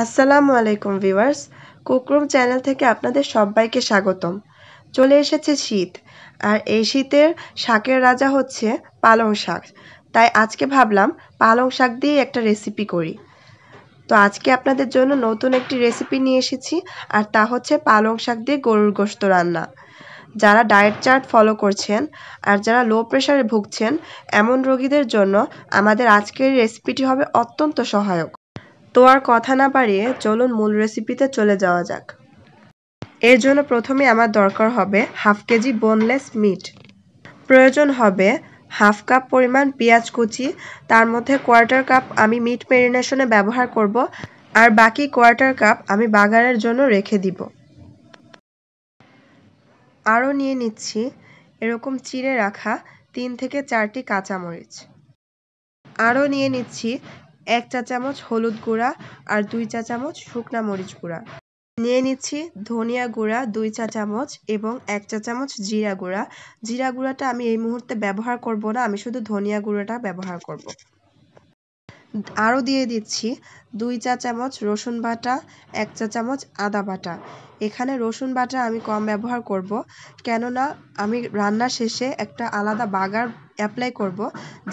আসসালামু আলাইকুম viewers কুকরুম channel থেকে আপনাদের সবাইকে স্বাগতম চলে এসেছে শীত আর এই শীতের শাকের রাজা হচ্ছে পালং শাক তাই আজকে ভাবলাম পালং শাক দিয়ে একটা রেসিপি করি তো আজকে আপনাদের জন্য নতুন একটি রেসিপি নিয়ে এসেছি আর তা হচ্ছে পালং শাক দিয়ে গরুর গোস্ত রান্না যারা ডায়েট চার্ট ফলো করছেন আর যারা লো প্রেশারে ভুগছেন এমন রোগীদের জন্য আমাদের আজকের রেসিপিটি হবে অত্যন্ত সহায়ক তো আর কথা না বাড়িয়ে চলুন মূল রেসিপিতে চলে যাওয়া যাক এর জন্য প্রথমে আমার দরকার হবে হাফ কেজি বোনলেস মিট প্রয়োজন হবে হাফ কাপ পরিমাণ পেঁয়াজ কুচি তার মধ্যে কোয়ার্টার কাপ আমি মিট ম্যারিনেশনে ব্যবহার করব আর বাকি কোয়ার্টার কাপ আমি বাগারের জন্য রেখে দিব আরও নিয়ে নিচ্ছি এরকম চিড়ে রাখা তিন থেকে চারটি কাঁচামরিচ আরও নিয়ে নিচ্ছি এক চা চামচ হলুদ গুঁড়া আর দুই চা চামচ শুকনা মরিচ গুঁড়া নিয়ে নিচ্ছি ধনিয়া গুঁড়া দুই চা চামচ এবং এক চা চামচ জিরা গুঁড়া জিরা গুঁড়াটা আমি এই মুহূর্তে ব্যবহার করব না আমি শুধু ধনিয়া গুঁড়াটা ব্যবহার করব আরও দিয়ে দিচ্ছি দুই চা চামচ রসুন বাটা এক চা চামচ আদা বাটা এখানে রসুন বাটা আমি কম ব্যবহার করব কেননা আমি রান্না শেষে একটা আলাদা বাগার অ্যাপ্লাই করব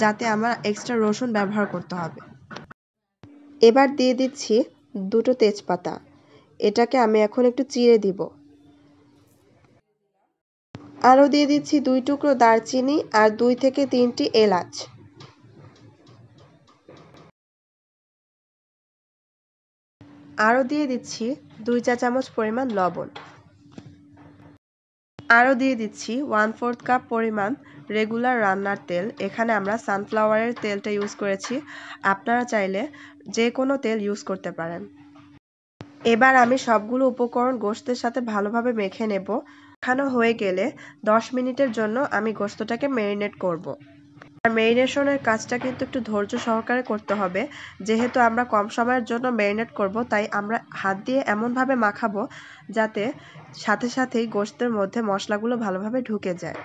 যাতে আমার এক্সট্রা রসুন ব্যবহার করতে হবে এবার দিয়ে দিচ্ছি দুটো তেজপাতা এটাকে আমি এখন একটু চিড়ে দিব আরও দিয়ে দিচ্ছি দুই টুকরো দারচিনি আর দুই থেকে তিনটি এলাচ আরও দিয়ে দিচ্ছি দুই চা চামচ পরিমাণ লবণ আরও দিয়ে দিচ্ছি ওয়ান ফোর্থ কাপ পরিমাণ রেগুলার রান্নার তেল এখানে আমরা সানফ্লাওয়ারের তেলটা ইউজ করেছি আপনারা চাইলে যে কোনো তেল ইউজ করতে পারেন এবার আমি সবগুলো উপকরণ গোস্তের সাথে ভালোভাবে মেখে নেব খানো হয়ে গেলে দশ মিনিটের জন্য আমি গোস্তটাকে ম্যারিনেট করব। আর মেরিনেশনের কাজটা কিন্তু একটু ধৈর্য সহকারে করতে হবে যেহেতু আমরা কম সময়ের জন্য মেরিনেট করব তাই আমরা হাত দিয়ে এমনভাবে মাখাবো যাতে সাথে সাথেই গোস্তের মধ্যে মশলাগুলো ভালোভাবে ঢুকে যায়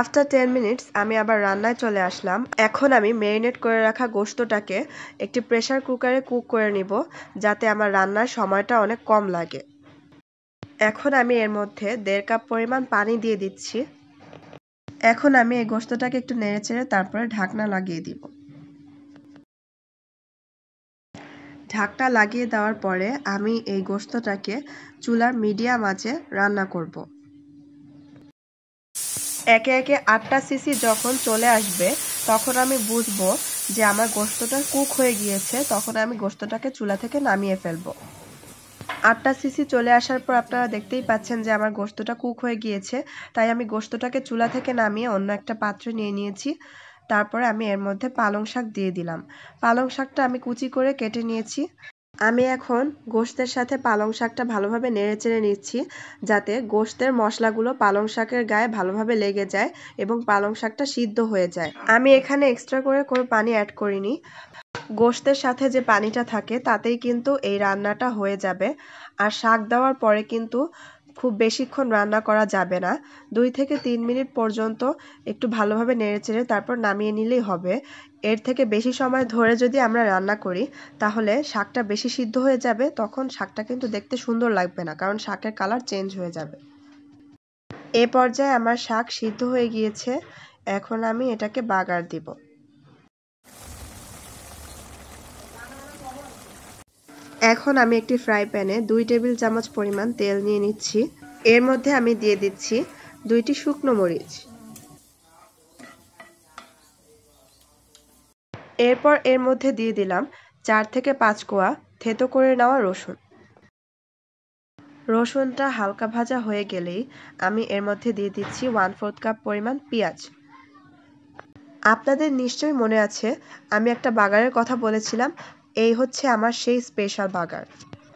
আফটার টেন মিনিটস আমি আবার রান্নায় চলে আসলাম এখন আমি মেরিনেট করে রাখা গোস্তটাকে একটি প্রেশার কুকারে কুক করে নিব যাতে আমার রান্নার সময়টা অনেক কম লাগে এখন আমি এর মধ্যে দেড় কাপ পরিমাণ পানি দিয়ে দিচ্ছি এখন আমি এই গোস্তটাকে একটু নেড়েচেড়ে তারপরে ঢাকনা লাগিয়ে দিব ঢাকটা লাগিয়ে দেওয়ার পরে আমি এই গোস্তটাকে চুলার মিডিয়াম আঁচে রান্না করব। একে একে আটটা সিসি যখন চলে আসবে তখন আমি বুঝবো যে আমার গোস্তটা কুক হয়ে গিয়েছে তখন আমি গোস্তটাকে চুলা থেকে নামিয়ে ফেলবো আটটা সিসি চলে আসার পর আপনারা দেখতেই পাচ্ছেন যে আমার গোস্তটা কুক হয়ে গিয়েছে তাই আমি গোস্তটাকে চুলা থেকে নামিয়ে অন্য একটা পাত্রে নিয়ে নিয়েছি তারপরে আমি এর মধ্যে পালং শাক দিয়ে দিলাম পালং শাকটা আমি কুচি করে কেটে নিয়েছি আমি এখন গোস্তের সাথে পালং শাকটা ভালোভাবে নেড়ে চেড়ে নিচ্ছি যাতে গোস্তের মশলাগুলো পালং শাকের গায়ে ভালোভাবে লেগে যায় এবং পালং শাকটা সিদ্ধ হয়ে যায় আমি এখানে এক্সট্রা করে কোনো পানি অ্যাড করিনি গোস্তের সাথে যে পানিটা থাকে তাতেই কিন্তু এই রান্নাটা হয়ে যাবে আর শাক দেওয়ার পরে কিন্তু খুব বেশিক্ষণ রান্না করা যাবে না দুই থেকে তিন মিনিট পর্যন্ত একটু ভালোভাবে নেড়েচেড়ে তারপর নামিয়ে নিলেই হবে এর থেকে বেশি সময় ধরে যদি আমরা রান্না করি তাহলে শাকটা বেশি সিদ্ধ হয়ে যাবে তখন শাকটা কিন্তু দেখতে সুন্দর লাগবে না কারণ শাকের কালার চেঞ্জ হয়ে যাবে এ পর্যায়ে আমার শাক সিদ্ধ হয়ে গিয়েছে এখন আমি এটাকে বাগার দিব এখন আমি একটি ফ্রাই প্যানে দুই টেবিল চামচ পরিমাণ তেল নিয়ে নিচ্ছি এর মধ্যে আমি দিয়ে দিচ্ছি দুইটি শুকনো মরিচ এরপর এর মধ্যে দিয়ে দিলাম চার থেকে পাঁচ কোয়া থেতো করে নেওয়া রসুন রসুনটা হালকা ভাজা হয়ে গেলেই আমি এর মধ্যে দিয়ে দিচ্ছি ওয়ান ফোর্থ কাপ পরিমাণ পেঁয়াজ আপনাদের নিশ্চয়ই মনে আছে আমি একটা বাগানের কথা বলেছিলাম এই হচ্ছে আমার সেই স্পেশাল বাগার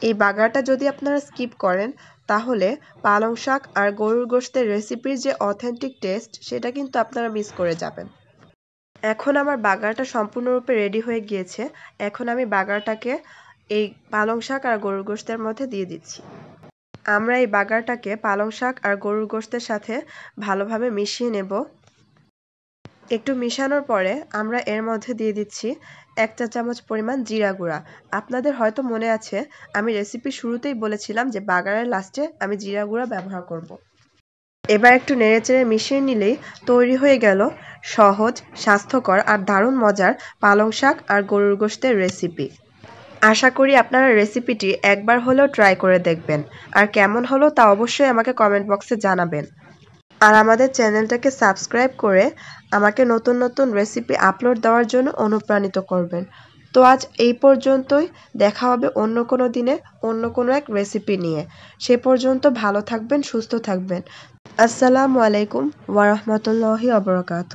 এই বাগারটা যদি আপনারা স্কিপ করেন তাহলে পালং শাক আর গরুর গোস্তের রেসিপির যে অথেন্টিক টেস্ট সেটা কিন্তু আপনারা মিস করে যাবেন এখন আমার বাগারটা সম্পূর্ণরূপে রেডি হয়ে গিয়েছে এখন আমি বাগারটাকে এই পালং শাক আর গরুর গোস্তের মধ্যে দিয়ে দিচ্ছি আমরা এই বাগারটাকে পালং শাক আর গরুর গোস্তের সাথে ভালোভাবে মিশিয়ে নেব একটু মেশানোর পরে আমরা এর মধ্যে দিয়ে দিচ্ছি এক চা চামচ পরিমাণ জিরা গুঁড়া আপনাদের হয়তো মনে আছে আমি রেসিপি শুরুতেই বলেছিলাম যে বাগারের লাস্টে আমি জিরা গুঁড়া ব্যবহার করব। এবার একটু নেড়েচেড়ে মিশিয়ে নিলেই তৈরি হয়ে গেল সহজ স্বাস্থ্যকর আর দারুণ মজার পালং শাক আর গরুর গোষ্ঠের রেসিপি আশা করি আপনারা রেসিপিটি একবার হলেও ট্রাই করে দেখবেন আর কেমন হলো তা অবশ্যই আমাকে কমেন্ট বক্সে জানাবেন আর আমাদের চ্যানেলটাকে সাবস্ক্রাইব করে আমাকে নতুন নতুন রেসিপি আপলোড দেওয়ার জন্য অনুপ্রাণিত করবেন তো আজ এই পর্যন্তই দেখা হবে অন্য কোনো দিনে অন্য কোনো এক রেসিপি নিয়ে সে পর্যন্ত ভালো থাকবেন সুস্থ থাকবেন আসসালামু আলাইকুম ওয়ারহমতুল্লাহি অবরকাত